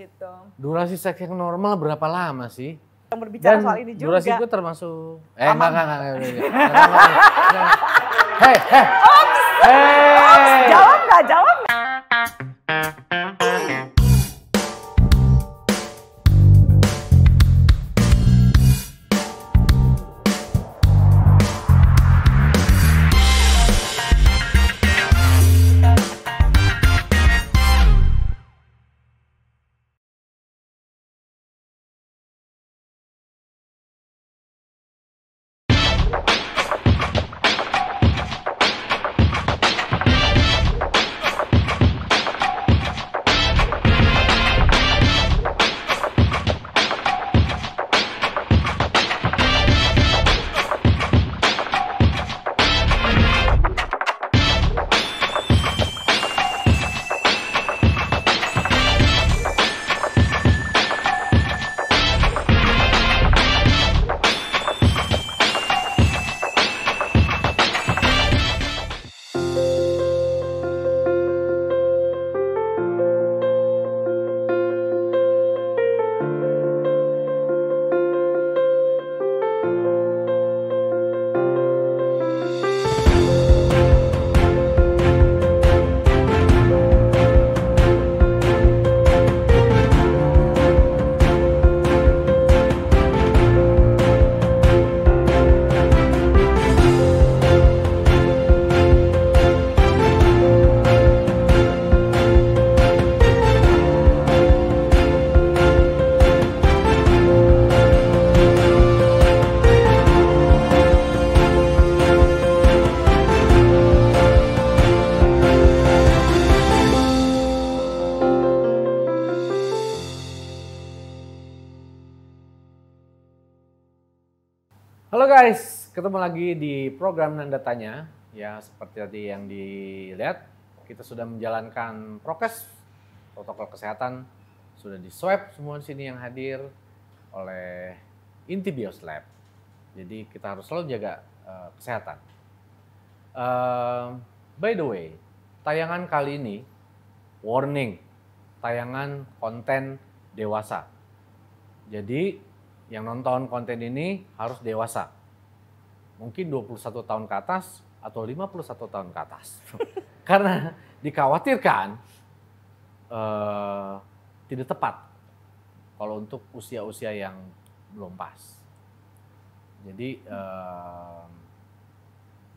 Gitu. Durasi seks yang normal berapa lama sih? Yang berbicara Dan soal ini juga. Durasi itu termasuk eh enggak enggak enggak. Hei, hei. Jawab enggak? Jawab ketemu lagi di program Nanda Tanya. Ya, seperti tadi yang dilihat, kita sudah menjalankan prokes, protokol kesehatan, sudah di swab semua di sini yang hadir oleh Intibios Lab. Jadi kita harus selalu jaga uh, kesehatan. Uh, by the way, tayangan kali ini, warning, tayangan konten dewasa. Jadi yang nonton konten ini harus dewasa mungkin 21 tahun ke atas atau 51 tahun ke atas. Karena dikhawatirkan uh, tidak tepat kalau untuk usia-usia yang belum pas. Jadi uh,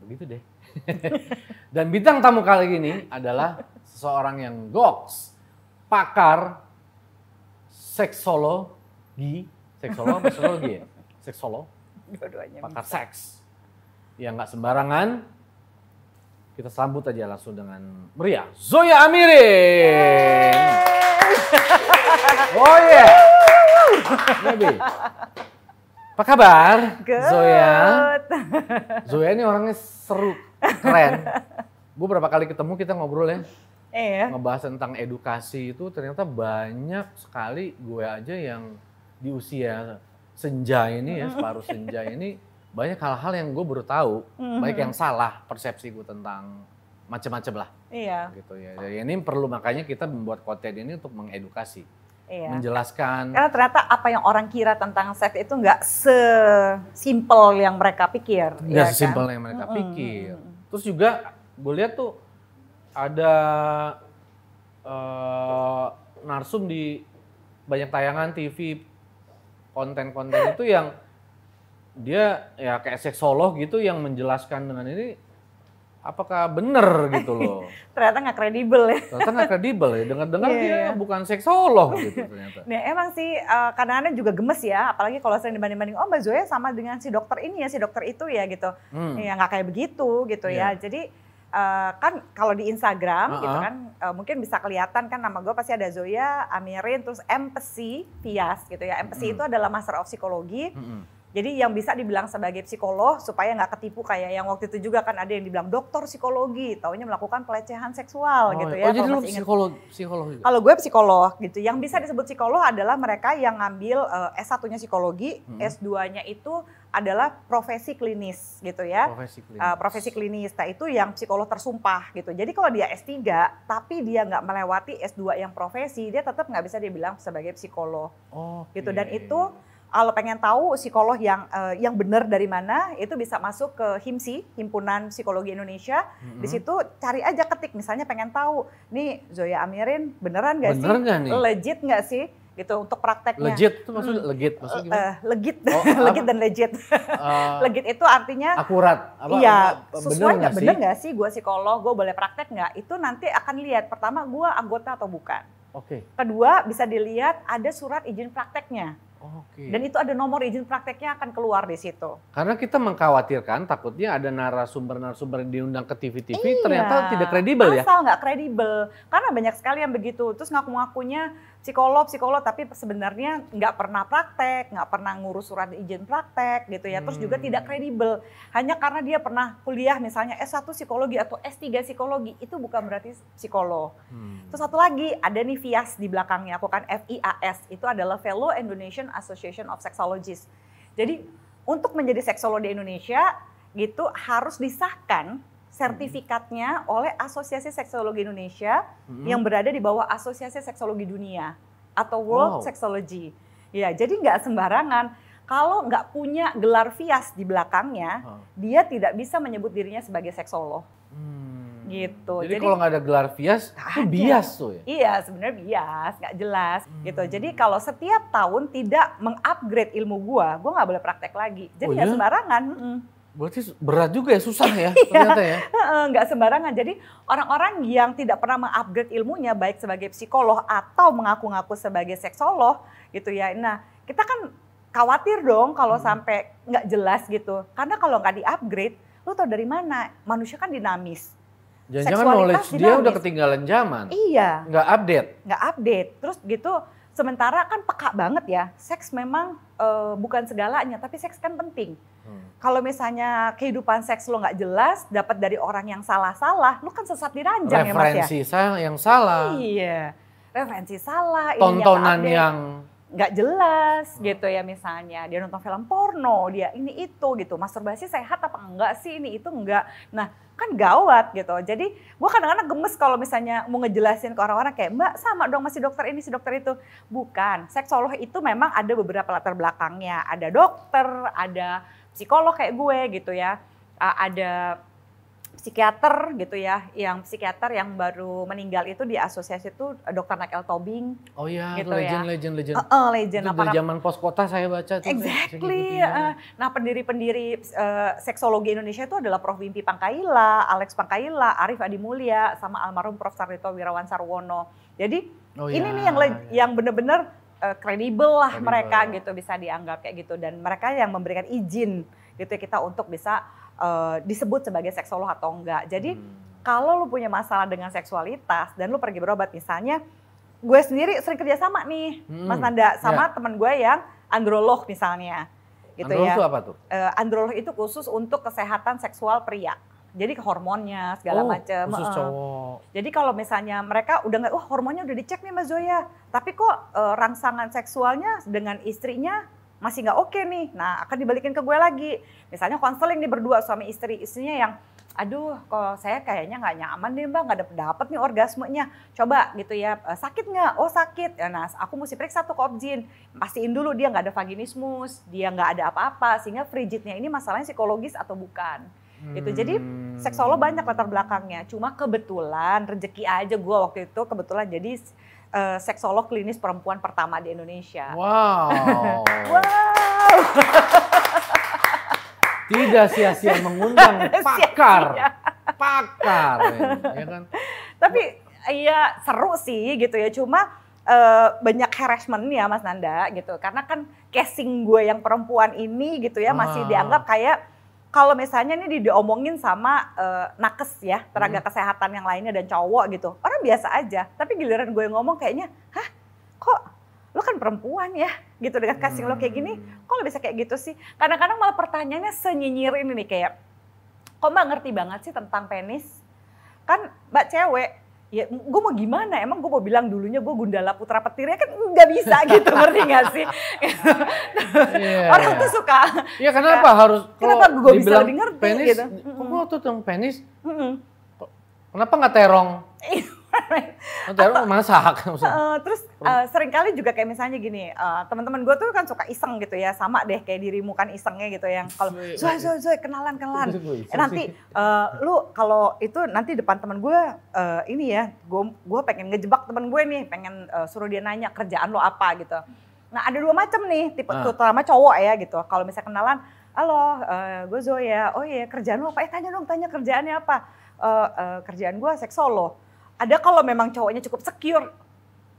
begitu deh. Dan bintang tamu kali ini adalah seseorang yang goks, pakar seksologi, seksolog seksolo seksologi ya? Pakar seks yang nggak sembarangan. Kita sambut aja langsung dengan meriah. Zoya Amirin. Oh yeah. Maybe. Apa kabar? Good. Zoya. Zoya ini orangnya seru, keren. Gue berapa kali ketemu kita ngobrol ya. Eh. Ngebahas tentang edukasi itu ternyata banyak sekali gue aja yang di usia senja ini ya, separuh senja ini banyak hal-hal yang gue baru tahu, mm-hmm. baik yang salah persepsi gue tentang macam-macam lah. Iya. Gitu ya. Jadi ini perlu makanya kita membuat konten ini untuk mengedukasi, iya. menjelaskan. Karena ternyata apa yang orang kira tentang seks itu nggak sesimpel yang mereka pikir. Nggak ya sesimpel kan? yang mereka mm-hmm. pikir. Terus juga gue lihat tuh ada uh, narsum di banyak tayangan TV konten-konten itu yang dia ya kayak seksolog gitu yang menjelaskan dengan ini apakah benar gitu loh. ternyata nggak kredibel ya. Ternyata nggak kredibel ya. Dengar-dengar yeah, dia iya. bukan seksolog gitu ternyata. Nah emang sih uh, kadang-kadang juga gemes ya. Apalagi kalau sering dibanding-banding, oh Mbak Zoya sama dengan si dokter ini ya, si dokter itu ya gitu. Hmm. Ya nggak kayak begitu gitu yeah. ya. Iya. Jadi uh, kan kalau di Instagram uh-huh. gitu kan uh, mungkin bisa kelihatan kan nama gue pasti ada Zoya, Amirin, terus Empesi, Pias gitu ya. Empesi hmm. itu adalah Master of Psikologi. Hmm jadi yang bisa dibilang sebagai psikolog supaya nggak ketipu kayak yang waktu itu juga kan ada yang dibilang dokter psikologi, taunya melakukan pelecehan seksual oh, gitu ya. Oh jadi lu psikolog, psikolog juga? Kalau gue psikolog gitu. Yang bisa disebut psikolog adalah mereka yang ngambil uh, eh, S1-nya psikologi, hmm. S2-nya itu adalah profesi klinis gitu ya. Profesi klinis. Uh, profesi klinis. Nah itu yang psikolog tersumpah gitu. Jadi kalau dia S3 tapi dia nggak melewati S2 yang profesi, dia tetap nggak bisa dibilang sebagai psikolog. Okay. Gitu dan itu kalau pengen tahu psikolog yang uh, yang benar dari mana itu bisa masuk ke HIMSI Himpunan Psikologi Indonesia mm-hmm. di situ cari aja ketik misalnya pengen tahu nih Zoya Amirin beneran gak Bener sih gak nih? legit gak sih gitu untuk prakteknya legit itu maksudnya hmm. legit maksudnya Uh, legit oh, legit ah. dan legit uh, legit itu artinya akurat apa, iya sesuai nggak bener gak sih, gue psikolog gue boleh praktek gak itu nanti akan lihat pertama gue anggota atau bukan Oke. Okay. Kedua bisa dilihat ada surat izin prakteknya. Oke. Dan itu ada nomor izin prakteknya akan keluar di situ. Karena kita mengkhawatirkan takutnya ada narasumber-narasumber diundang ke TV-TV iya, ternyata tidak kredibel ya. Asal nggak kredibel. Karena banyak sekali yang begitu. Terus ngaku-ngakunya psikolog psikolog tapi sebenarnya nggak pernah praktek nggak pernah ngurus surat izin praktek gitu ya terus juga tidak hmm. kredibel hanya karena dia pernah kuliah misalnya S1 psikologi atau S3 psikologi itu bukan berarti psikolog hmm. terus satu lagi ada nih FIAS di belakangnya aku kan FIAS itu adalah Fellow Indonesian Association of Sexologists jadi untuk menjadi seksolog di Indonesia gitu harus disahkan sertifikatnya oleh Asosiasi Seksologi Indonesia hmm yang berada di bawah Asosiasi Seksologi Dunia atau World wow. Sexology. Ya, jadi nggak sembarangan. Kalau nggak punya gelar fias di belakangnya, huh. dia tidak bisa menyebut dirinya sebagai seksolog. Hmm. Gitu. Jadi, jadi kalau nggak ada gelar fias itu bias tuh ya? Iya, sebenarnya bias, nggak jelas gitu. hmm. gitu. Jadi kalau setiap tahun tidak mengupgrade ilmu gua, gua nggak boleh praktek lagi. Jadi oh, ya, sembarangan. Hmm. Berarti berat juga ya, susah ya ternyata ya. Iya. Nggak sembarangan. Jadi orang-orang yang tidak pernah mengupgrade ilmunya, baik sebagai psikolog atau mengaku-ngaku sebagai seksolog gitu ya. Nah kita kan khawatir dong kalau hmm. sampai nggak jelas gitu. Karena kalau nggak diupgrade lu tau dari mana? Manusia kan dinamis. Jangan-jangan knowledge dinamis. dia udah ketinggalan zaman. Iya. Nggak update. Nggak update. Terus gitu sementara kan peka banget ya. Seks memang e, bukan segalanya, tapi seks kan penting. Hmm. Kalau misalnya kehidupan seks lo nggak jelas, dapat dari orang yang salah-salah, lo kan sesat diranjang Referensi ya mas ya. Referensi yang salah. Iya, referensi salah. Tontonan yang Gak jelas hmm. gitu ya misalnya dia nonton film porno dia ini itu gitu masturbasi sehat apa enggak sih ini itu enggak nah kan gawat gitu jadi gue kadang-kadang gemes kalau misalnya mau ngejelasin ke orang-orang kayak mbak sama dong masih dokter ini si dokter itu bukan seksolog itu memang ada beberapa latar belakangnya ada dokter ada psikolog kayak gue gitu ya, uh, ada psikiater gitu ya, yang psikiater yang baru meninggal itu di asosiasi itu Dokter Nakel Tobing. Oh iya, gitu legend, ya. legend, legend. Uh, uh, legend. Itu nah, dari zaman pos kota saya baca. Tuh, exactly. Uh, nah pendiri-pendiri uh, seksologi Indonesia itu adalah Prof. Wimpi Pangkaila, Alex Pangkaila, Arif Adimulya, sama almarhum Prof. Sarito Wirawan Sarwono. Jadi oh, ini ya, nih yang ya. yang benar-benar kredibel eh, uh, lah mereka gitu bisa dianggap kayak gitu dan mereka yang memberikan izin gitu ya, kita untuk bisa uh, disebut sebagai seksolog atau enggak. Jadi hmm. kalau lu punya masalah dengan seksualitas dan lu pergi berobat misalnya gue sendiri sering kerja sama nih hmm. Mas Nanda sama yeah. teman gue yang androlog misalnya gitu androlog ya. Androlog itu apa tuh? Uh, androlog itu khusus untuk kesehatan seksual pria jadi ke hormonnya segala oh, macam. Khusus cowok. Jadi kalau misalnya mereka udah nggak, wah hormonnya udah dicek nih Mas Zoya, tapi kok uh, rangsangan seksualnya dengan istrinya masih nggak oke okay nih. Nah akan dibalikin ke gue lagi. Misalnya konseling nih berdua suami istri, istrinya yang aduh kok saya kayaknya nggak nyaman nih mbak nggak dapet dapet nih orgasmenya coba gitu ya eh, sakit nggak oh sakit ya nah aku mesti periksa tuh ke objin pastiin dulu dia nggak ada vaginismus dia nggak ada apa-apa sehingga frigidnya ini masalahnya psikologis atau bukan gitu. Jadi seksolo banyak latar belakangnya. Cuma kebetulan rezeki aja gue waktu itu kebetulan jadi uh, eh, seksolog klinis perempuan pertama di Indonesia. Wow. wow. Tidak sia-sia mengundang pakar. Pakar. Ya, ya kan? Tapi iya seru sih gitu ya. Cuma uh, banyak harassment ya Mas Nanda gitu. Karena kan casing gue yang perempuan ini gitu ya masih ah. dianggap kayak kalau misalnya ini diomongin sama uh, nakes ya, tenaga hmm. kesehatan yang lainnya dan cowok gitu. Orang biasa aja, tapi giliran gue ngomong kayaknya, "Hah? Kok lu kan perempuan ya?" gitu dengan casting hmm. lo kayak gini, hmm. kok lo bisa kayak gitu sih? Kadang-kadang malah pertanyaannya senyinyir ini nih kayak, "Kok Mbak ngerti banget sih tentang penis?" Kan Mbak cewek, ya gue mau gimana emang gue mau bilang dulunya gue gundala putra petirnya kan nggak bisa gitu ngerti nggak sih yeah. orang tuh suka ya kenapa suka, harus kenapa gue bisa lebih ngerti penis, gitu kok tuh tentang penis mm -hmm. kenapa nggak terong iya. Oh, Atau, masak. Uh, terus uh, seringkali juga kayak misalnya gini, uh, teman-teman gue tuh kan suka iseng gitu ya, sama deh kayak dirimu kan isengnya gitu yang kalau iya, iya. zoe zoe zoe kenalan kenalan. Iya, eh, nanti uh, lu kalau itu nanti depan teman gue uh, ini ya, gue pengen ngejebak teman gue nih, pengen uh, suruh dia nanya kerjaan lo apa gitu. Nah ada dua macam nih, tipe uh. terutama cowok ya gitu. Kalau misalnya kenalan, halo, uh, gue ya oh iya kerjaan lo apa? Eh tanya dong, tanya kerjaannya apa? Uh, uh, kerjaan gue seksolo ada kalau memang cowoknya cukup secure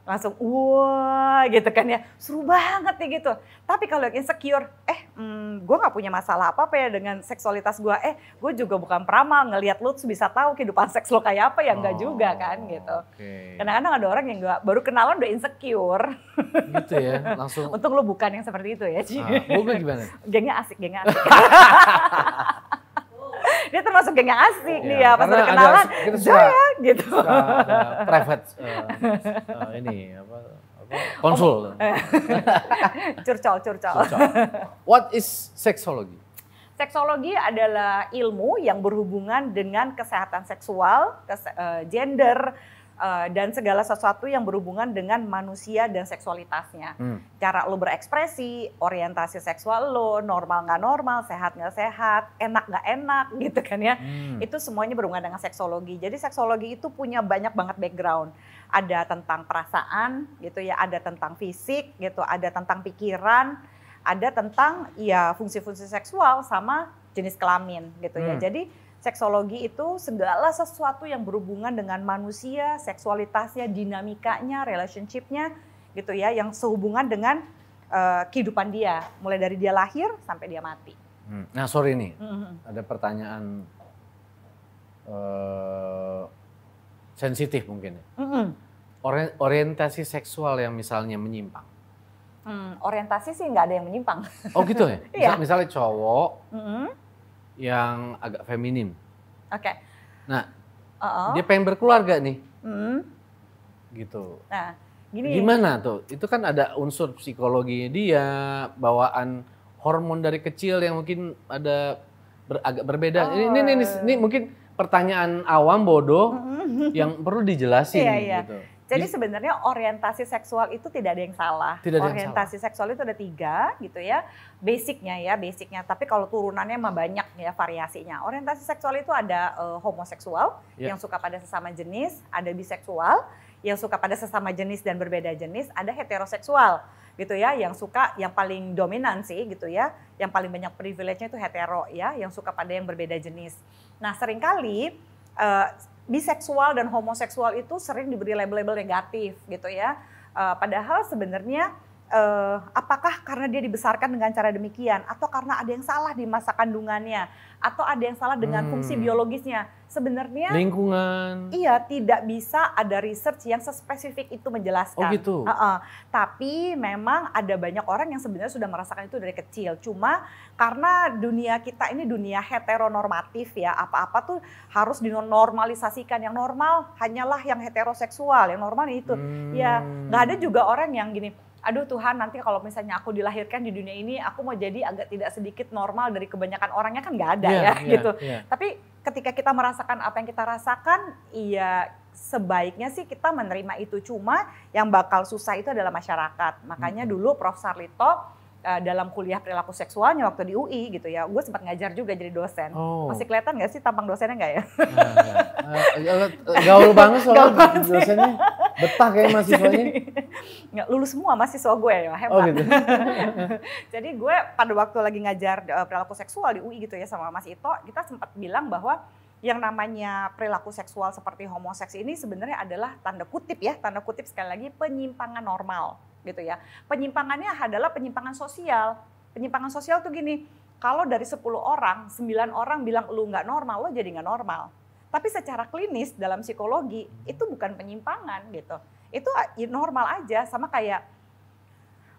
langsung wah gitu kan ya seru banget nih ya gitu tapi kalau yang insecure eh hmm, gue nggak punya masalah apa apa ya dengan seksualitas gue eh gue juga bukan peramal ngelihat lu bisa tahu kehidupan seks lo kayak apa ya nggak oh, juga kan gitu okay. kadang-kadang ada orang yang gak, baru kenalan udah insecure gitu ya langsung untung lo bukan yang seperti itu ya sih. Ah, gue gimana gengnya asik gengnya asik dia termasuk geng yang asik ya, pas udah kenalan jaya gitu suka, ada private uh, uh, ini apa, apa konsul oh, curcol curcol, what is seksologi? Seksologi adalah ilmu yang berhubungan dengan kesehatan seksual, kese uh, gender, Eh, dan segala sesuatu yang berhubungan dengan manusia dan seksualitasnya. Hmm. Cara lo berekspresi, orientasi seksual lo, normal nggak normal, sehat nggak sehat, enak nggak enak gitu kan ya. Hmm. Itu semuanya berhubungan dengan seksologi. Jadi seksologi itu punya banyak banget background. Ada tentang perasaan gitu ya, ada tentang fisik gitu, ada tentang pikiran, ada tentang ya fungsi-fungsi seksual sama jenis kelamin gitu ya. Hmm. Jadi seksologi itu segala sesuatu yang berhubungan dengan manusia, seksualitasnya, dinamikanya, relationshipnya gitu ya, yang sehubungan dengan uh, kehidupan dia, mulai dari dia lahir sampai dia mati. Hmm. Nah sorry nih, mm-hmm. ada pertanyaan uh, sensitif mungkin ya. Mm-hmm. Ori- orientasi seksual yang misalnya menyimpang. Hmm, orientasi sih nggak ada yang menyimpang. Oh gitu ya? Iya. Misal, yeah. Misalnya cowok, mm-hmm yang agak feminim. Oke. Okay. Nah, uh -oh. dia pengen berkeluarga nih. Mm. Gitu. Nah, gini. Gimana tuh? Itu kan ada unsur psikologinya dia, bawaan hormon dari kecil yang mungkin ada ber, agak berbeda. Oh. Ini, ini, ini, ini, ini oh. mungkin pertanyaan awam bodoh mm-hmm. yang perlu dijelasin iya, iya. gitu. Jadi sebenarnya orientasi seksual itu tidak ada yang salah. Tidak ada orientasi yang salah. seksual itu ada tiga gitu ya, basicnya ya, basicnya. Tapi kalau turunannya mah banyak ya variasinya. Orientasi seksual itu ada uh, homoseksual yeah. yang suka pada sesama jenis, ada biseksual yang suka pada sesama jenis dan berbeda jenis, ada heteroseksual gitu ya, yang suka yang paling dominan sih gitu ya, yang paling banyak privilege-nya itu hetero ya, yang suka pada yang berbeda jenis. Nah seringkali uh, biseksual dan homoseksual itu sering diberi label-label negatif gitu ya. Uh, padahal sebenarnya uh, apakah karena dia dibesarkan dengan cara demikian atau karena ada yang salah di masa kandungannya atau ada yang salah dengan hmm. fungsi biologisnya sebenarnya lingkungan iya tidak bisa ada research yang sespesifik itu menjelaskan oh gitu uh -uh. tapi memang ada banyak orang yang sebenarnya sudah merasakan itu dari kecil cuma karena dunia kita ini dunia heteronormatif ya apa-apa tuh harus dinormalisasikan yang normal hanyalah yang heteroseksual yang normal itu hmm. ya nggak ada hmm. juga orang yang gini aduh Tuhan nanti kalau misalnya aku dilahirkan di dunia ini aku mau jadi agak tidak sedikit normal dari kebanyakan orangnya kan nggak ada yeah, ya yeah, gitu. Yeah. Tapi ketika kita merasakan apa yang kita rasakan, iya sebaiknya sih kita menerima itu. Cuma yang bakal susah itu adalah masyarakat. Makanya hmm. dulu Prof Sarlito eh, dalam kuliah perilaku seksualnya waktu di UI gitu ya. Gue sempat ngajar juga jadi dosen. Oh. Masih kelihatan gak sih tampang dosennya nggak ya? Nah, Eh, eh, eh, gaul banget soalnya gaul dosennya. Betah kayak mahasiswanya. Nggak lulus semua masih soal gue ya, hebat. Oh, gitu. Jadi gue pada waktu lagi ngajar perilaku seksual di UI gitu ya sama Mas Ito, kita sempat bilang bahwa yang namanya perilaku seksual seperti homoseks ini sebenarnya adalah tanda kutip ya, tanda kutip sekali lagi penyimpangan normal gitu ya. Penyimpangannya adalah penyimpangan sosial. Penyimpangan sosial tuh gini, kalau dari 10 orang, 9 orang bilang lu nggak normal, lo jadi nggak normal tapi secara klinis dalam psikologi itu bukan penyimpangan gitu. Itu ah, normal aja sama kayak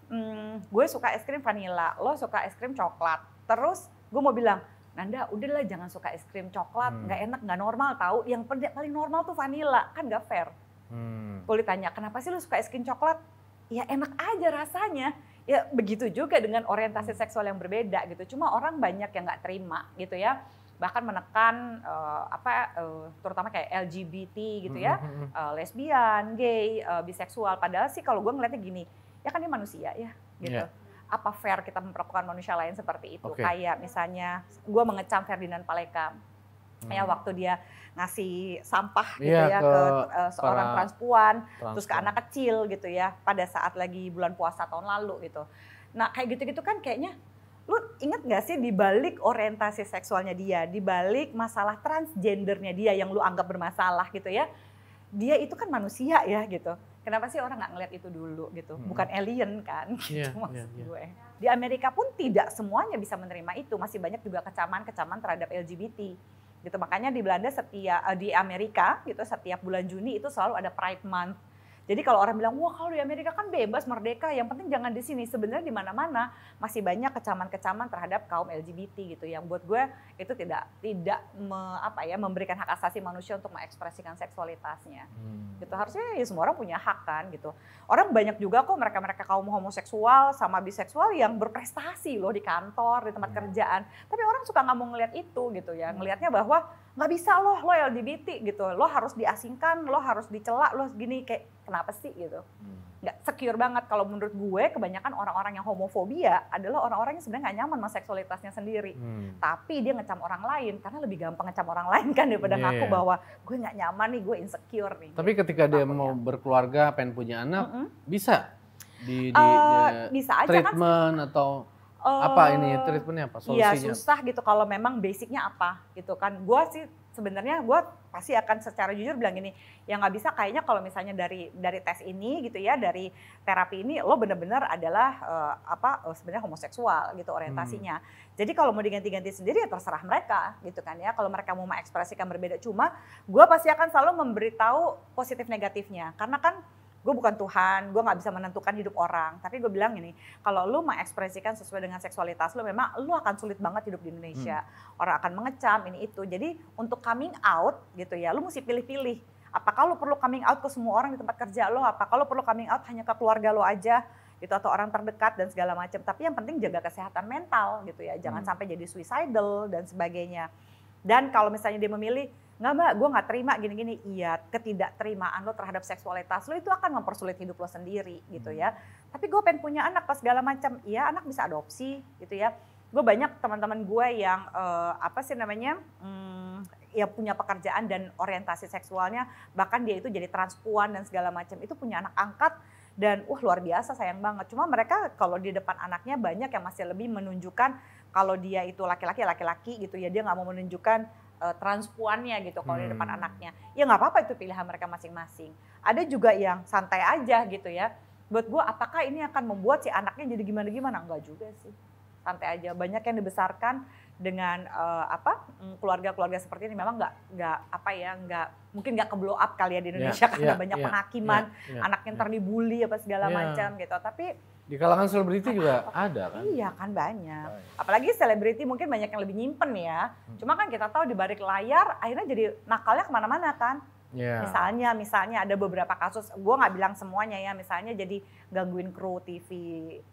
hmm, gue suka es krim vanilla, lo suka es krim coklat. Terus gue mau bilang, Nanda udahlah jangan suka es krim coklat, hmm. nggak hmm. enak, nggak normal tahu. Yang paling normal tuh vanilla kan nggak fair. Hmm. Gue ditanya, kenapa sih lo suka es krim coklat? Ya enak aja rasanya ya begitu juga dengan orientasi seksual yang berbeda gitu. Cuma orang banyak yang nggak terima gitu ya bahkan menekan uh, apa uh, terutama kayak LGBT gitu ya, hmm uh, lesbian, gay, uh, biseksual. Padahal sih kalau gue ngeliatnya gini, ya kan dia manusia ya gitu. Yeah. Apa fair kita memperlakukan manusia lain seperti itu? Okay. Kayak misalnya gue mengecam Ferdinand Paleka hmm. ya waktu dia ngasih sampah gitu ya, ya ke, ke uh, seorang transpuan, transpuan terus ke anak kecil gitu ya pada saat lagi bulan puasa tahun lalu gitu. Nah, kayak gitu-gitu kan kayaknya lu inget gak sih di balik orientasi seksualnya dia, di balik masalah transgendernya dia yang lu anggap bermasalah gitu ya, dia itu kan manusia ya gitu. Kenapa sih orang nggak ngeliat itu dulu gitu? Hmm. Bukan alien kan, iya, gitu yeah, maksud yeah, gue. Di Amerika pun tidak semuanya bisa menerima itu, masih banyak juga kecaman-kecaman terhadap LGBT gitu. Makanya di Belanda setiap eh, di Amerika gitu setiap bulan Juni itu selalu ada Pride Month jadi kalau orang bilang, wah kalau di Amerika kan bebas, merdeka, yang penting jangan di sini. Sebenarnya di mana-mana masih banyak kecaman-kecaman terhadap kaum LGBT gitu. Yang buat gue itu tidak tidak me, apa ya memberikan hak asasi manusia untuk mengekspresikan seksualitasnya. Hmm. Gitu harusnya ya semua orang punya hak kan gitu. Orang banyak juga kok mereka-mereka kaum homoseksual sama biseksual yang berprestasi loh di kantor, di tempat hmm. kerjaan. Tapi orang suka nggak mau ngelihat itu gitu ya. Hmm. Ngelihatnya bahwa nggak bisa loh lo LGBT gitu. Lo harus diasingkan, lo harus dicelak, lo gini kayak kenapa sih gitu. Hmm. Gak secure banget kalau menurut gue kebanyakan orang-orang yang homofobia adalah orang-orang yang sebenarnya nggak nyaman sama seksualitasnya sendiri. Hmm. Tapi dia ngecam orang lain karena lebih gampang ngecam orang lain kan daripada yeah. ngaku iya. bahwa gue nggak nyaman nih, gue insecure nih. Tapi gitu. ketika dia mau berkeluarga, pengen punya anak, mm -hmm. bisa di, di uh, bisa aja kan treatment kan, atau uh, apa ini treatmentnya apa iya, solusinya? Ya susah gitu kalau memang basicnya apa gitu kan. Gue sih sebenarnya gue pasti akan secara jujur bilang gini, ya nggak bisa kayaknya kalau misalnya dari dari tes ini gitu ya, dari terapi ini lo bener-bener adalah uh, apa uh, sebenarnya homoseksual gitu orientasinya. Hmm. Jadi kalau mau diganti-ganti sendiri ya terserah mereka gitu kan ya. Kalau mereka mau mengekspresikan berbeda, cuma gue pasti akan selalu memberitahu positif negatifnya, karena kan gue bukan Tuhan, gue nggak bisa menentukan hidup orang. Tapi gue bilang ini, kalau lu mengekspresikan sesuai dengan seksualitas lu, memang lu akan sulit banget hidup di Indonesia. Hmm. Orang akan mengecam ini itu. Jadi untuk coming out gitu ya, lu mesti pilih-pilih. Apa kalau perlu coming out ke semua orang di tempat kerja lo? Apa kalau perlu coming out hanya ke keluarga lo aja? gitu atau orang terdekat dan segala macam. Tapi yang penting jaga kesehatan mental gitu ya. Jangan hmm. sampai jadi suicidal dan sebagainya. Dan kalau misalnya dia memilih nggak mbak gue nggak terima gini-gini iya ketidakterimaan lo terhadap seksualitas lo itu akan mempersulit hidup lo sendiri gitu hmm. ya tapi gue pengen punya anak pas segala macam iya anak bisa adopsi gitu ya gue banyak teman-teman gue yang uh, apa sih namanya hmm, ya punya pekerjaan dan orientasi seksualnya bahkan dia itu jadi transpuan dan segala macam itu punya anak angkat dan wah luar biasa sayang banget cuma mereka kalau di depan anaknya banyak yang masih lebih menunjukkan kalau dia itu laki-laki laki-laki gitu ya dia nggak mau menunjukkan uh, transpuannya gitu kalau hmm. di depan anaknya. Ya nggak apa-apa itu pilihan mereka masing-masing. Ada juga yang santai aja gitu ya. Buat gue apakah ini akan membuat si anaknya jadi gimana-gimana? Enggak juga sih. Santai aja. Banyak yang dibesarkan dengan uh, apa mm, keluarga-keluarga seperti ini memang nggak nggak apa ya nggak mungkin nggak keblow up kali ya di ya, Indonesia yeah, karena yeah, banyak yeah, penghakiman yeah, yeah, anaknya yeah. dibully apa segala yeah. macam gitu tapi di kalangan selebriti juga ada kan? Iya kan banyak. Apalagi selebriti mungkin banyak yang lebih nyimpen ya. Hmm. Cuma kan kita tahu di balik layar akhirnya jadi nakalnya kemana-mana kan. Yeah. Misalnya, misalnya ada beberapa kasus, gue nggak bilang semuanya ya. Misalnya jadi gangguin kru TV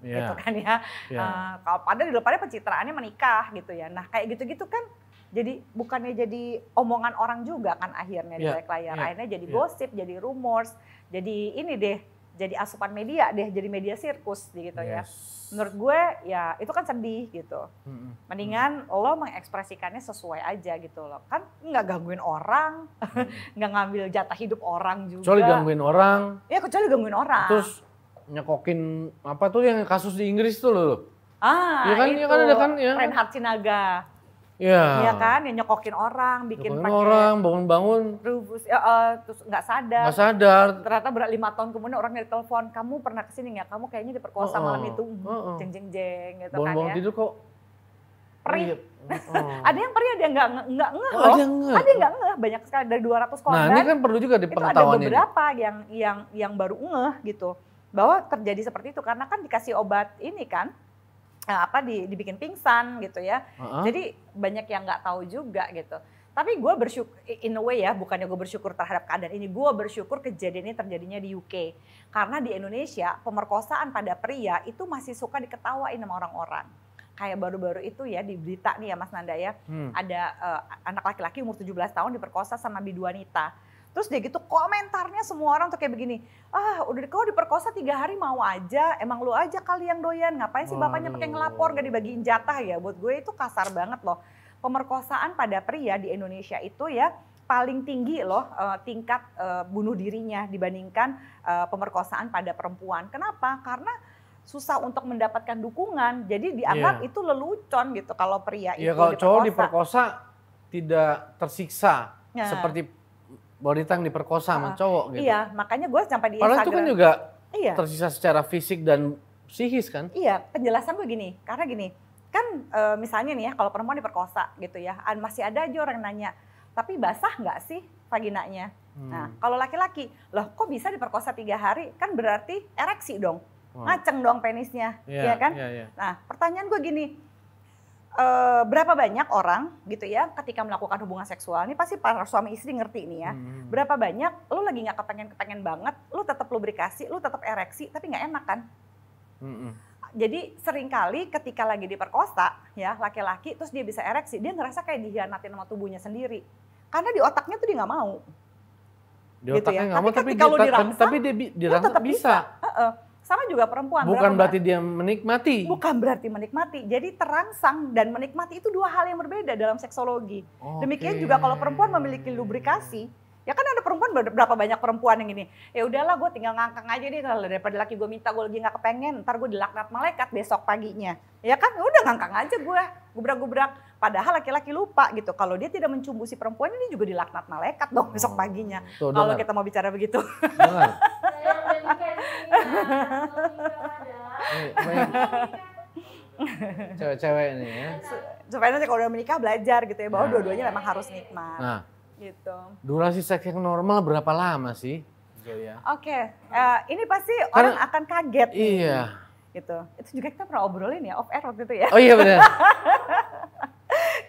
yeah. gitu kan ya. Yeah. Iya. Uh, kalau pada di depannya pencitraannya menikah gitu ya. Nah kayak gitu-gitu kan jadi bukannya jadi omongan orang juga kan akhirnya yeah. di iya, balik layar. Yeah. Akhirnya jadi yeah. gosip, jadi rumors, jadi ini deh jadi asupan media deh jadi media sirkus gitu ya. yes. ya menurut gue ya itu kan sedih gitu mendingan hmm. lo mengekspresikannya sesuai aja gitu loh kan nggak gangguin orang nggak hmm. ngambil jatah hidup orang juga kecuali gangguin orang ya kecuali gangguin orang terus nyekokin apa tuh yang kasus di Inggris tuh loh ah ya kan itu. ya kan ada kan ya Reinhard Sinaga Iya. ya kan, yang nyokokin orang, bikin nyokokin pake orang, bangun-bangun. Rubus, ya, uh, terus nggak sadar. Nggak sadar. Ternyata berat lima tahun kemudian orang dari telepon, kamu pernah kesini nggak? Kamu kayaknya diperkosa uh -uh. malam itu, uh hmm, oh, -uh. jeng jeng jeng gitu bangun -bangun kan ya. tidur kok perih. Oh. ada yang perih, ada yang nggak nggak ngeh oh, loh. Ada yang ngeh. Ada yang nggak ngeh, banyak sekali dari 200 korban. Nah ini kan perlu juga di pengetahuan itu ada beberapa ini. yang yang yang baru ngeh gitu bahwa terjadi seperti itu karena kan dikasih obat ini kan Eh, apa di, dibikin pingsan gitu ya. Uh-huh. Jadi banyak yang nggak tahu juga gitu. Tapi gue bersyukur, in a way ya, bukannya gue bersyukur terhadap keadaan ini, gue bersyukur kejadian ini terjadinya di UK. Karena di Indonesia, pemerkosaan pada pria itu masih suka diketawain sama orang-orang. Kayak baru-baru itu ya, di berita nih ya Mas Nanda ya, hmm. ada uh, anak laki-laki umur 17 tahun diperkosa sama biduanita Terus dia gitu komentarnya semua orang tuh kayak begini, ah udah kau diperkosa tiga hari mau aja, emang lu aja kali yang doyan, ngapain sih bapaknya pakai ngelapor gak dibagiin jatah ya? Buat gue itu kasar banget loh. Pemerkosaan pada pria di Indonesia itu ya paling tinggi loh eh, tingkat eh, bunuh dirinya dibandingkan eh, pemerkosaan pada perempuan. Kenapa? Karena susah untuk mendapatkan dukungan, jadi dianggap yeah. itu lelucon gitu kalau pria yeah, itu kalau diperkosa. cowok diperkosa tidak tersiksa. Nah. Seperti wanita yang diperkosa uh, cowok gitu. Iya, makanya gue sampai di Padahal itu kan juga iya. tersisa secara fisik dan psikis kan? Iya, penjelasan gue gini, karena gini, kan e, misalnya nih ya kalau perempuan diperkosa gitu ya, masih ada aja orang nanya, tapi basah nggak sih vaginanya? Hmm. Nah, kalau laki-laki, loh kok bisa diperkosa tiga hari? Kan berarti ereksi dong, wow. ngaceng dong penisnya, yeah, iya kan? Yeah, yeah. Nah, pertanyaan gue gini, Uh, berapa banyak orang gitu ya ketika melakukan hubungan seksual ini pasti para suami istri ngerti ini ya hmm. berapa banyak lu lagi nggak kepengen kepengen banget lu tetap lubrikasi lu tetap ereksi tapi nggak enak kan hmm. jadi seringkali ketika lagi diperkosa ya laki-laki terus dia bisa ereksi dia ngerasa kayak dihianatin sama tubuhnya sendiri karena di otaknya tuh dia nggak mau di gitu ya. otaknya ya. mau tapi, tapi kalau dirangsang tapi dia, dirangsa tetap bisa, bisa. Uh -uh sama juga perempuan. Bukan berarti dia menikmati. Bukan berarti menikmati. Jadi terangsang dan menikmati itu dua hal yang berbeda dalam seksologi. Okay. Demikian juga kalau perempuan memiliki lubrikasi, ya kan ada perempuan berapa banyak perempuan yang ini ya udahlah gue tinggal ngangkang aja deh kalau daripada laki gue minta gue lagi nggak kepengen ntar gue dilaknat malaikat besok paginya ya kan udah ngangkang aja gue gubrak-gubrak padahal laki-laki lupa gitu kalau dia tidak mencumbu si perempuan ini juga dilaknat malaikat dong besok oh, paginya kalau kita mau bicara begitu Iya, iya. Cewek-cewek ini ya. Supaya nanti kalau udah menikah belajar gitu ya bahwa nah. dua-duanya memang harus nikmat. Nah. Gitu. Durasi seks yang normal berapa lama sih? Oke, okay. uh, eh, ini pasti Karena, orang akan kaget. Iya. Gitu. Itu juga kita pernah obrolin ya off air waktu itu ya. Oh iya benar.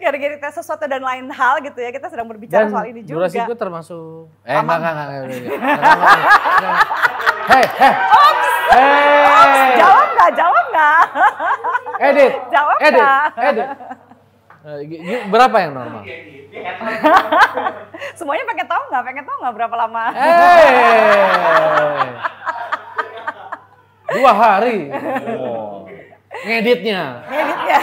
gara-gara kita sesuatu dan lain hal gitu ya. Kita sedang berbicara dan soal ini juga. Durasi gue termasuk eh enggak enggak enggak. Hei, hei. Jawab enggak? Jawab enggak? Edit. Jawab enggak? Edit. Edit. Berapa yang normal? Semuanya pakai tahu nggak? Pengen tahu nggak berapa lama? Hey. Dua hari. Oh ngeditnya. Ngeditnya.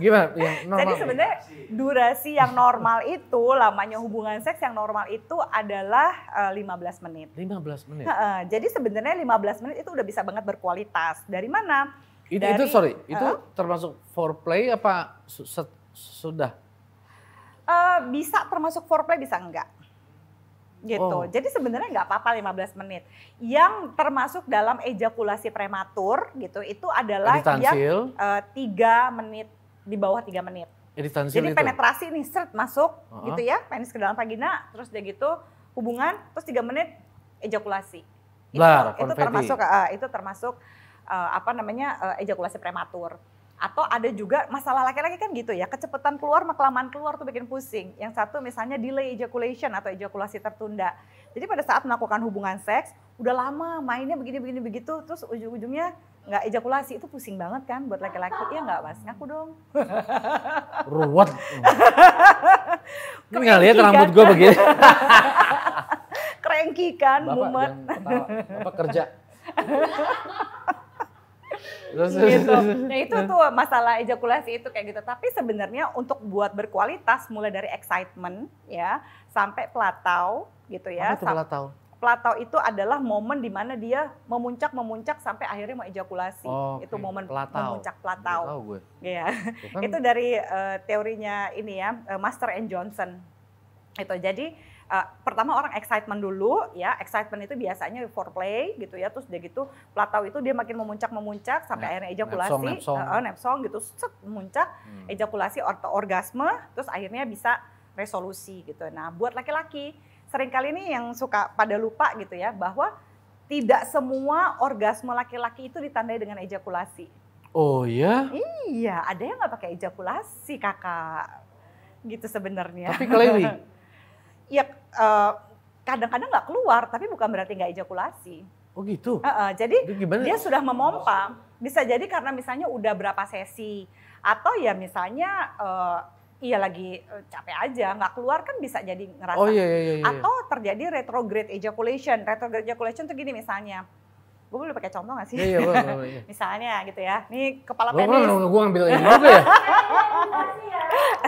Gimana? Yang Jadi ya. sebenarnya durasi yang normal itu lamanya hubungan seks yang normal itu adalah 15 eh, menit. 15 menit. Uh, jadi sebenarnya 15 menit itu udah bisa banget berkualitas. Dari mana? Itu, Dari, itu sorry, itu uh, termasuk foreplay apa sudah? Uh, bisa termasuk foreplay bisa enggak? gitu. Oh. Jadi sebenarnya nggak apa-apa 15 menit. Yang termasuk dalam ejakulasi prematur gitu itu adalah Editansil. yang eh, tiga uh, menit di bawah tiga menit. Editansil Jadi itu. penetrasi nih seret masuk uh -huh. gitu ya, penis ke dalam vagina, terus dia gitu hubungan, terus tiga menit ejakulasi. Blar, itu, eh, itu termasuk uh, eh, itu termasuk uh, apa namanya uh, ejakulasi prematur. Atau ada juga masalah laki-laki kan gitu ya, kecepatan keluar, kelamaan keluar tuh bikin pusing. Yang satu misalnya delay ejaculation atau ejakulasi tertunda. Jadi pada saat melakukan hubungan seks, udah lama mainnya begini-begini begitu, terus ujung-ujungnya nggak ejakulasi itu pusing banget kan buat laki-laki ya nggak mas ngaku dong ruwet lu nggak lihat rambut kan? gue begini kerenki kan Bapak bumet kerja gitu. Nah itu nah. tuh masalah ejakulasi itu kayak gitu. Tapi sebenarnya untuk buat berkualitas mulai dari excitement ya sampai pelatau gitu ya. Apa itu pelatau? itu adalah momen di mana dia memuncak memuncak sampai akhirnya mau ejakulasi. Oh, okay. Itu momen pelatau. memuncak platau. Tahu gue. Iya. itu kan dari uh, teorinya ini ya eh, Master and Johnson. Itu jadi uh, pertama orang excitement dulu ya excitement itu biasanya foreplay gitu ya terus dia gitu platau itu dia makin memuncak memuncak sampai ne- akhirnya ejakulasi nepsong, nepsong. Uh, nepsong gitu set memuncak hmm. ejakulasi orto orgasme terus akhirnya bisa resolusi gitu nah buat laki-laki seringkali ini yang suka pada lupa gitu ya bahwa tidak semua orgasme laki-laki itu ditandai dengan ejakulasi. Oh ya? Iya, ada yang nggak pakai ejakulasi kakak, gitu sebenarnya. Tapi keliling. ya kadang eh, kadang-kadang nggak keluar, tapi bukan berarti nggak ejakulasi. Oh gitu. Uh, uh, jadi, dia sudah memompa. Bisa jadi karena misalnya udah berapa sesi atau ya misalnya uh, iya lagi eh, capek aja nggak keluar kan bisa jadi ngerasa. Oh iya, iya, iya. iya. Atau terjadi retrograde ejaculation. Retrograde ejaculation tuh gini misalnya gue boleh pakai contoh gak sih? Iya, iya, iya. Misalnya gitu ya, ini kepala penis. Gue gue ngambil ini apa ya?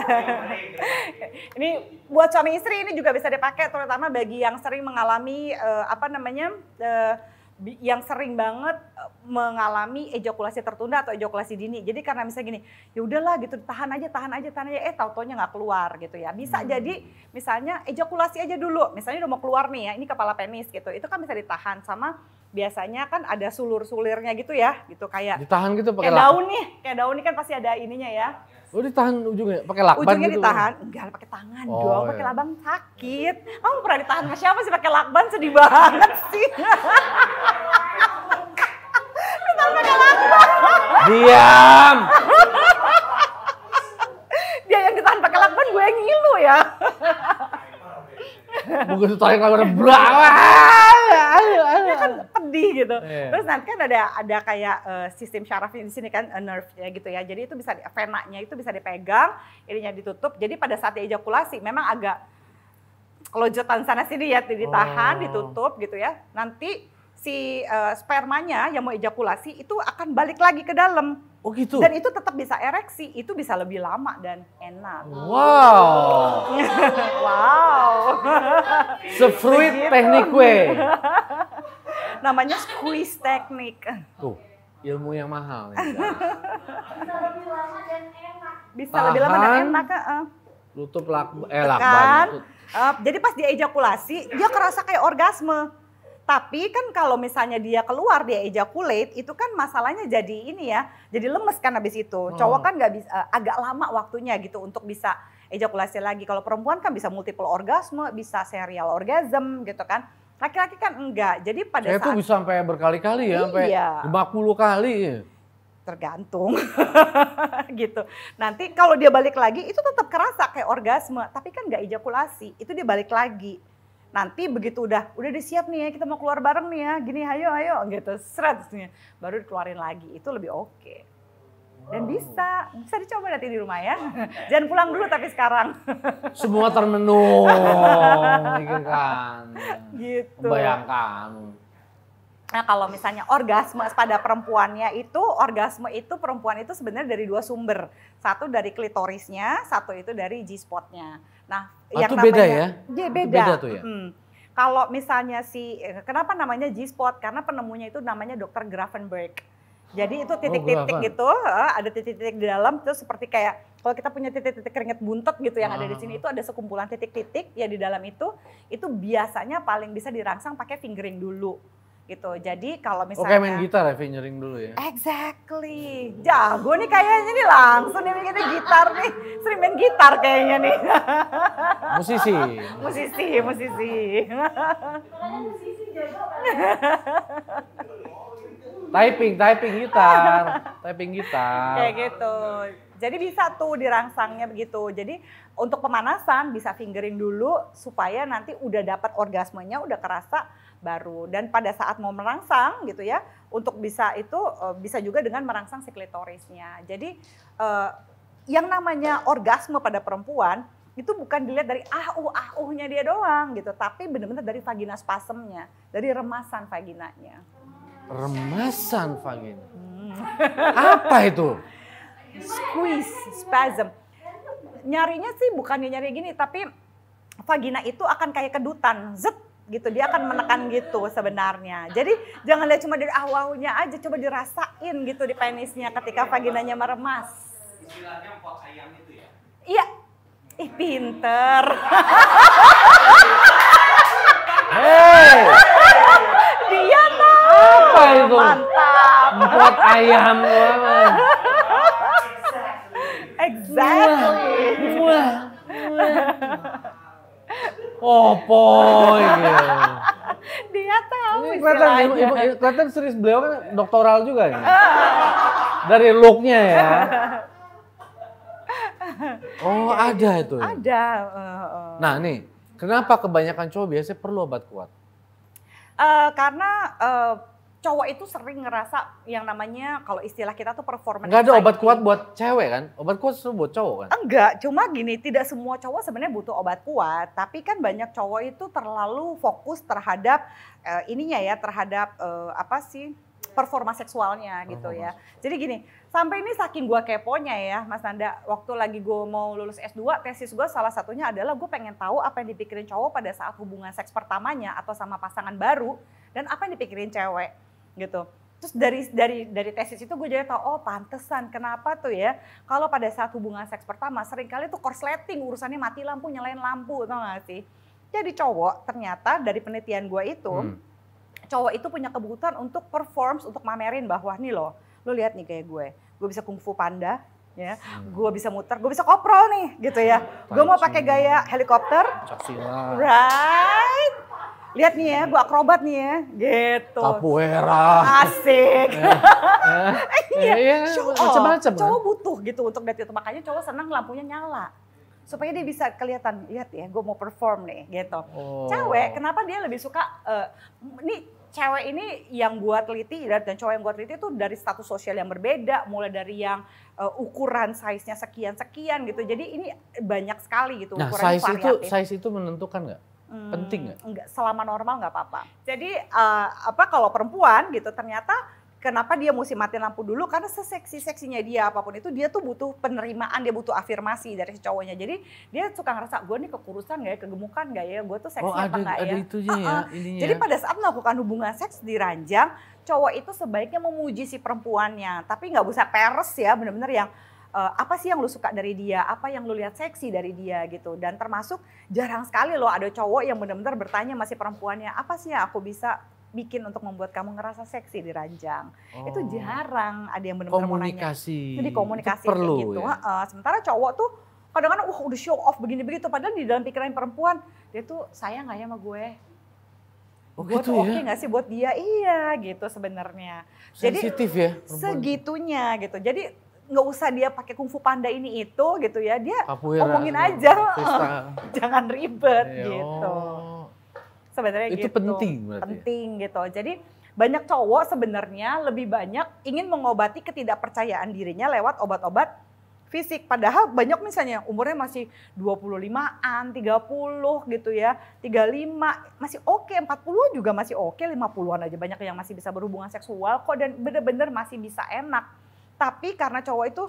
ini buat suami istri ini juga bisa dipakai terutama bagi yang sering mengalami uh, apa namanya uh, yang sering banget eh, mengalami ejakulasi tertunda atau ejakulasi dini. Jadi karena misalnya gini, ya udahlah gitu tahan aja, tahan aja, tahan aja, eh tautonya nggak keluar gitu ya. Bisa hmm. jadi misalnya ejakulasi aja dulu, misalnya udah mau keluar nih ya, ini kepala penis gitu, itu kan bisa ditahan sama biasanya kan ada sulur-sulirnya gitu ya, gitu kayak ditahan gitu pakai kayak daun nih, kayak daun ini kan pasti ada ininya ya. Oh ditahan ujungnya pakai lakban Ujungnya gitu ditahan, enggak pakai tangan oh, dong, iya. pakai iya. labang sakit. Kamu pernah ditahan sama siapa sih pakai lakban sedih banget sih. ditahan pakai lakban. Diam. Dia yang ditahan pakai lakban gue yang ngilu ya bukan terakhir kalau ada ini kan pedih gitu yeah. terus nanti kan ada ada kayak uh, sistem syarafnya di sini kan uh, eh, nerve ya gitu ya jadi itu bisa venanya itu bisa dipegang ininya ditutup jadi pada saat ejakulasi memang agak kelojotan sana sini ya ditahan oh. ditutup gitu ya nanti si uh, spermanya yang mau ejakulasi itu akan balik lagi ke dalam. Oh gitu. Dan itu tetap bisa ereksi, itu bisa lebih lama dan enak. Wow. Sefruit teknik kue. Namanya squeeze teknik. Tuh, ilmu yang mahal. Ya. Bisa lebih lama dan enak. Bisa lebih Uh. Lutup lak, eh lakban. Uh, jadi pas dia ejakulasi, dia kerasa kayak orgasme. Tapi kan kalau misalnya dia keluar dia ejakulate itu kan masalahnya jadi ini ya, jadi lemes kan habis itu. Cowok oh. kan gak bisa eh, agak lama waktunya gitu untuk bisa ejakulasi lagi. Kalau perempuan kan bisa multiple orgasme, bisa serial orgasm gitu kan. Laki-laki kan enggak. Jadi pada saat... itu bisa sampai berkali-kali ya, iya. 50 kali. Tergantung gitu. Nanti kalau dia balik lagi itu tetap kerasa kayak orgasme, tapi kan enggak ejakulasi. Itu dia balik lagi nanti begitu udah udah disiap nih ya kita mau keluar bareng nih ya gini ayo ayo gitu seratusnya. baru dikeluarin lagi itu lebih oke okay. Dan bisa, bisa dicoba nanti di rumah ya. Jangan pulang dulu tapi sekarang. Semua termenung, gitu kan Gitu. Bayangkan. Nah kalau misalnya orgasme pada perempuannya itu, orgasme itu perempuan itu sebenarnya dari dua sumber. Satu dari klitorisnya, satu itu dari G-spotnya. Nah ah, yang namanya, beda ya? Dia beda. beda tuh ya? Hmm. Kalau misalnya si, eh, kenapa namanya G-spot? Karena penemunya itu namanya Dr. Grafenberg. Jadi itu oh, titik-titik oh, gitu, ada titik-titik di dalam itu seperti kayak kalau kita punya titik-titik keringet buntet gitu yang ah. ada di sini ah. itu ada sekumpulan titik-titik ya di dalam itu itu biasanya paling bisa dirangsang pakai fingering dulu gitu. Jadi kalau oh, misalnya Oke main gitar ya fingering dulu ya. Exactly. Jago nih kayaknya nih langsung nih bikinnya gitar nih. Sering main gitar kayaknya nih. Musisi. musisi, musisi. musisi jago typing, typing gitar, typing gitar. Kayak gitu. Jadi bisa tuh dirangsangnya begitu. Jadi untuk pemanasan bisa fingering dulu supaya nanti udah dapat orgasmenya, udah kerasa baru. Dan pada saat mau merangsang gitu ya, untuk bisa itu eh, bisa juga dengan merangsang sekletorisnya. Jadi eh, yang namanya orgasme pada perempuan itu bukan dilihat dari ah uh ah uhnya dia doang gitu, tapi benar-benar dari vagina spasemnya, dari remasan vaginanya. Remasan vagina. Hmm. Apa itu? Squeeze, spasm. Nyarinya sih bukan nyari gini, tapi vagina itu akan kayak kedutan, zet gitu dia akan menekan gitu sebenarnya jadi jangan lihat cuma dari awalnya aja coba dirasain gitu di penisnya ketika vaginanya meremas istilahnya ayam ya iya ih pinter hey. Apa itu? Mantap. Buat ayam doang. Exactly. Wah. Opo oh, gitu. Dia tahu Ini kelihatan, ya, ibu, ibu, kelihatan serius beliau kan doktoral juga ya. Dari looknya ya. Oh ada itu. Ya? Ada. Eh, eh. Nah nih, kenapa kebanyakan cowok biasanya perlu obat kuat? Uh, karena uh, cowok itu sering ngerasa yang namanya kalau istilah kita tuh performance. Enggak ada obat kuat buat cewek kan? Obat kuat itu buat cowok kan? Enggak, cuma gini, tidak semua cowok sebenarnya butuh obat kuat, tapi kan banyak cowok itu terlalu fokus terhadap uh, ininya ya, terhadap uh, apa sih? performa seksualnya gitu oh, ya. Jadi gini, sampai ini saking gua keponya ya Mas Nanda, waktu lagi gua mau lulus S2, tesis gue salah satunya adalah gua pengen tahu apa yang dipikirin cowok pada saat hubungan seks pertamanya atau sama pasangan baru dan apa yang dipikirin cewek gitu terus dari dari dari tesis itu gue jadi tau oh pantesan kenapa tuh ya kalau pada saat hubungan seks pertama seringkali tuh korsleting urusannya mati lampu nyalain lampu tau gak sih jadi cowok ternyata dari penelitian gue itu hmm. cowok itu punya kebutuhan untuk performs untuk mamerin bahwa nih loh lo lihat nih kayak gue gue bisa kungfu panda ya hmm. gue bisa muter gue bisa koprol nih gitu ya gue mau pakai gaya helikopter right lihat nih ya, gue akrobat nih ya, gitu. Capoeira. Asik. Eh. Iya, eh, iya. Macam-macam. Cowok kan? butuh gitu untuk dati itu. Makanya cowok senang lampunya nyala. Supaya dia bisa kelihatan, lihat ya gue mau perform nih, gitu. Oh. Cewek, kenapa dia lebih suka, uh, nih cewek ini yang gue teliti dan cowok yang gue teliti itu dari status sosial yang berbeda, mulai dari yang uh, ukuran size-nya sekian-sekian gitu. Jadi ini banyak sekali gitu nah, ukuran size variatif. itu size itu menentukan nggak? Hmm, Penting nggak? Enggak, hmm, selama normal nggak apa-apa. Jadi uh, apa kalau perempuan gitu ternyata kenapa dia mesti mati lampu dulu karena seseksi-seksinya dia apapun itu dia tuh butuh penerimaan dia butuh afirmasi dari si cowoknya jadi dia suka ngerasa gue nih kekurusan gak ya kegemukan gak ya gue tuh seksi oh, apa ada, gak ya, uh-uh. ya jadi pada saat melakukan hubungan seks di ranjang cowok itu sebaiknya memuji si perempuannya tapi nggak usah peres ya bener-bener yang uh, apa sih yang lu suka dari dia, apa yang lu lihat seksi dari dia gitu. Dan termasuk jarang sekali loh ada cowok yang benar-benar bertanya masih perempuannya, apa sih yang aku bisa bikin untuk membuat kamu ngerasa seksi di ranjang. Oh. Itu jarang ada yang benar-benar komunikasi. Jadi komunikasi itu perlu, gitu. Ya? Uh, sementara cowok tuh kadang-kadang wah udah show off begini begitu padahal di dalam pikiran perempuan dia tuh sayang nggak ya sama gue Oh gue gitu tuh ya? oke gak sih buat dia? Iya gitu sebenarnya. Sensitif ya? Segitunya gitu. Jadi nggak usah dia pakai kungfu panda ini itu gitu ya dia Kapuira, ya, ngomongin aja iya, jangan ribet Ayo. Iya, oh. gitu sebenarnya itu gitu. penting berarti ya? penting gitu jadi banyak cowok sebenarnya lebih banyak ingin mengobati ketidakpercayaan dirinya lewat obat-obat fisik. Padahal banyak misalnya umurnya masih 25-an, 30 gitu ya, 35 masih oke, okay, 40 juga masih oke, okay, 50-an aja banyak yang masih bisa berhubungan seksual kok dan bener-bener masih bisa enak. Tapi karena cowok itu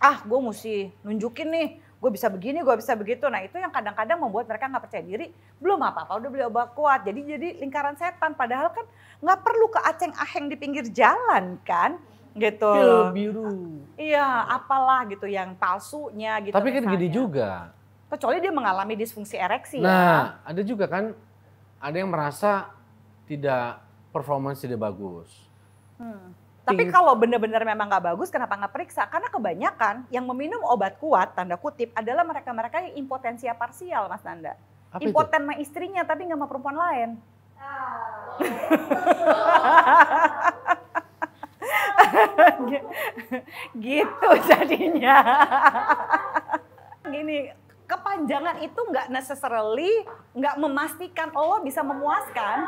ah gue mesti nunjukin nih gue bisa begini, gue bisa begitu. Nah itu yang kadang-kadang membuat mereka nggak percaya diri. Belum apa-apa, udah beli obat kuat. Jadi jadi lingkaran setan. Padahal kan nggak perlu ke aceng aheng di pinggir jalan kan gitu. Pil biru. Iya, apalah gitu yang palsunya gitu. Tapi kan gini juga. Kecuali dia mengalami disfungsi ereksi ya. nah, ya. ada juga kan ada yang merasa tidak performance tidak bagus. Hmm. Tapi kalau benar-benar memang nggak bagus, kenapa nggak periksa? Karena kebanyakan yang meminum obat kuat, tanda kutip, adalah mereka-mereka yang impotensia parsial, Mas Nanda. Apa Impoten sama istrinya, tapi nggak sama perempuan lain. gitu jadinya. Gini, kepanjangan itu nggak necessarily nggak memastikan Allah oh, bisa memuaskan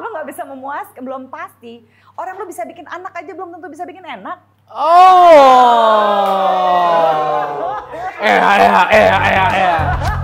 lo nggak bisa memuaskan, belum pasti. Orang lo bisa bikin anak aja belum tentu bisa bikin enak. Oh. Eh, eh, eh, eh, eh.